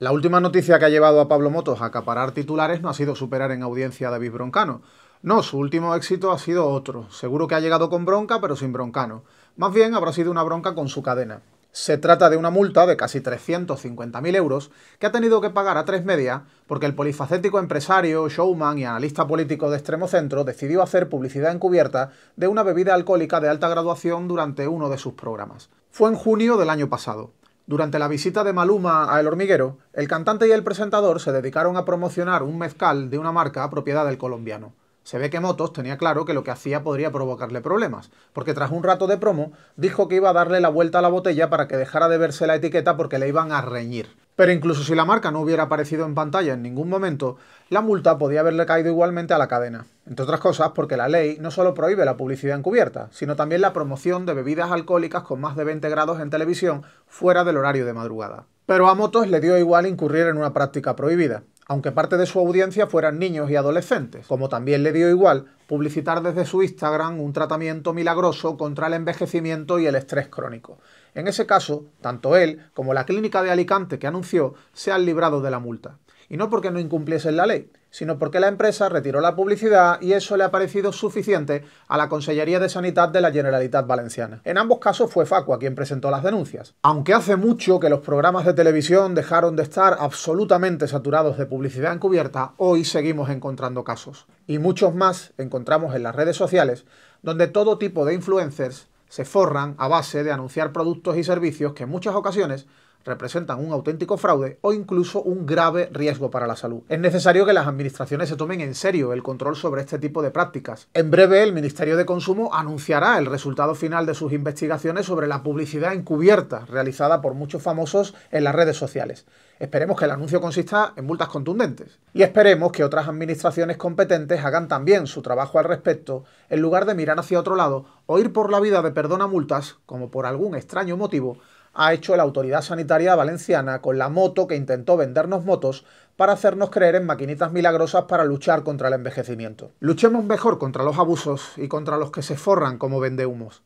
La última noticia que ha llevado a Pablo Motos a acaparar titulares no ha sido superar en audiencia a David Broncano. No, su último éxito ha sido otro. Seguro que ha llegado con bronca, pero sin broncano. Más bien habrá sido una bronca con su cadena. Se trata de una multa de casi 350.000 euros que ha tenido que pagar a tres media porque el polifacético empresario, showman y analista político de extremo centro decidió hacer publicidad encubierta de una bebida alcohólica de alta graduación durante uno de sus programas. Fue en junio del año pasado. Durante la visita de Maluma a El Hormiguero, el cantante y el presentador se dedicaron a promocionar un mezcal de una marca propiedad del colombiano. Se ve que Motos tenía claro que lo que hacía podría provocarle problemas, porque tras un rato de promo dijo que iba a darle la vuelta a la botella para que dejara de verse la etiqueta porque le iban a reñir. Pero incluso si la marca no hubiera aparecido en pantalla en ningún momento, la multa podía haberle caído igualmente a la cadena. Entre otras cosas, porque la ley no solo prohíbe la publicidad encubierta, sino también la promoción de bebidas alcohólicas con más de 20 grados en televisión fuera del horario de madrugada. Pero a Motos le dio igual incurrir en una práctica prohibida aunque parte de su audiencia fueran niños y adolescentes, como también le dio igual publicitar desde su Instagram un tratamiento milagroso contra el envejecimiento y el estrés crónico. En ese caso, tanto él como la clínica de Alicante que anunció se han librado de la multa. Y no porque no incumpliesen la ley, sino porque la empresa retiró la publicidad y eso le ha parecido suficiente a la Consellería de Sanidad de la Generalitat Valenciana. En ambos casos fue Facua quien presentó las denuncias. Aunque hace mucho que los programas de televisión dejaron de estar absolutamente saturados de publicidad encubierta, hoy seguimos encontrando casos. Y muchos más encontramos en las redes sociales, donde todo tipo de influencers se forran a base de anunciar productos y servicios que en muchas ocasiones representan un auténtico fraude o incluso un grave riesgo para la salud. Es necesario que las administraciones se tomen en serio el control sobre este tipo de prácticas. En breve, el Ministerio de Consumo anunciará el resultado final de sus investigaciones sobre la publicidad encubierta realizada por muchos famosos en las redes sociales. Esperemos que el anuncio consista en multas contundentes. Y esperemos que otras administraciones competentes hagan también su trabajo al respecto, en lugar de mirar hacia otro lado o ir por la vida de perdona multas, como por algún extraño motivo ha hecho la autoridad sanitaria valenciana con la moto que intentó vendernos motos para hacernos creer en maquinitas milagrosas para luchar contra el envejecimiento. Luchemos mejor contra los abusos y contra los que se forran como vendehumos.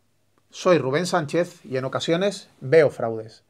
Soy Rubén Sánchez y en ocasiones veo fraudes.